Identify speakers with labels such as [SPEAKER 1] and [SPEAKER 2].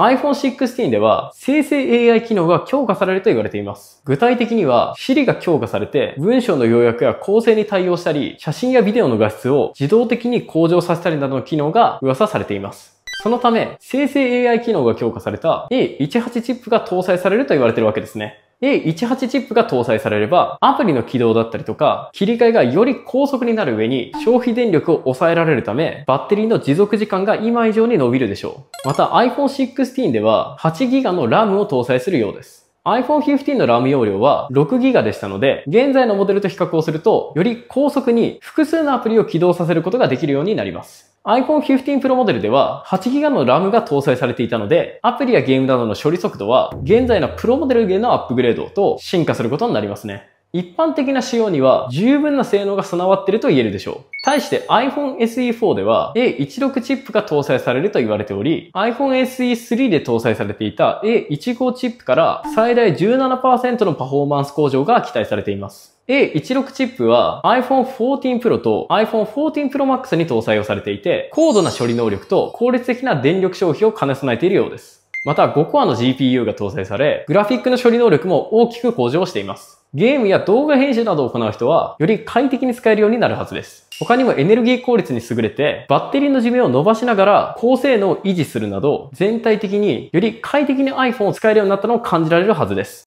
[SPEAKER 1] iPhone16 では生成 AI 機能が強化されると言われています。具体的には Siri が強化されて文章の要約や構成に対応したり、写真やビデオの画質を自動的に向上させたりなどの機能が噂されています。そのため、生成 AI 機能が強化された A18 チップが搭載されると言われているわけですね。A18 チップが搭載されれば、アプリの起動だったりとか、切り替えがより高速になる上に、消費電力を抑えられるため、バッテリーの持続時間が今以上に伸びるでしょう。また iPhone16 では、8GB の RAM を搭載するようです。iPhone 15の RAM 容量は 6GB でしたので、現在のモデルと比較をすると、より高速に複数のアプリを起動させることができるようになります。iPhone 15 Pro モデルでは 8GB の RAM が搭載されていたので、アプリやゲームなどの処理速度は現在の Pro モデルへのアップグレードと進化することになりますね。一般的な仕様には十分な性能が備わっていると言えるでしょう。対して iPhone SE4 では A16 チップが搭載されると言われており、iPhone SE3 で搭載されていた A15 チップから最大17%のパフォーマンス向上が期待されています。A16 チップは iPhone 14 Pro と iPhone 14 Pro Max に搭載をされていて、高度な処理能力と効率的な電力消費を兼ね備えているようです。また5コアの GPU が搭載され、グラフィックの処理能力も大きく向上しています。ゲームや動画編集などを行う人は、より快適に使えるようになるはずです。他にもエネルギー効率に優れて、バッテリーの寿命を伸ばしながら、高性能を維持するなど、全体的により快適に iPhone を使えるようになったのを感じられるはずです。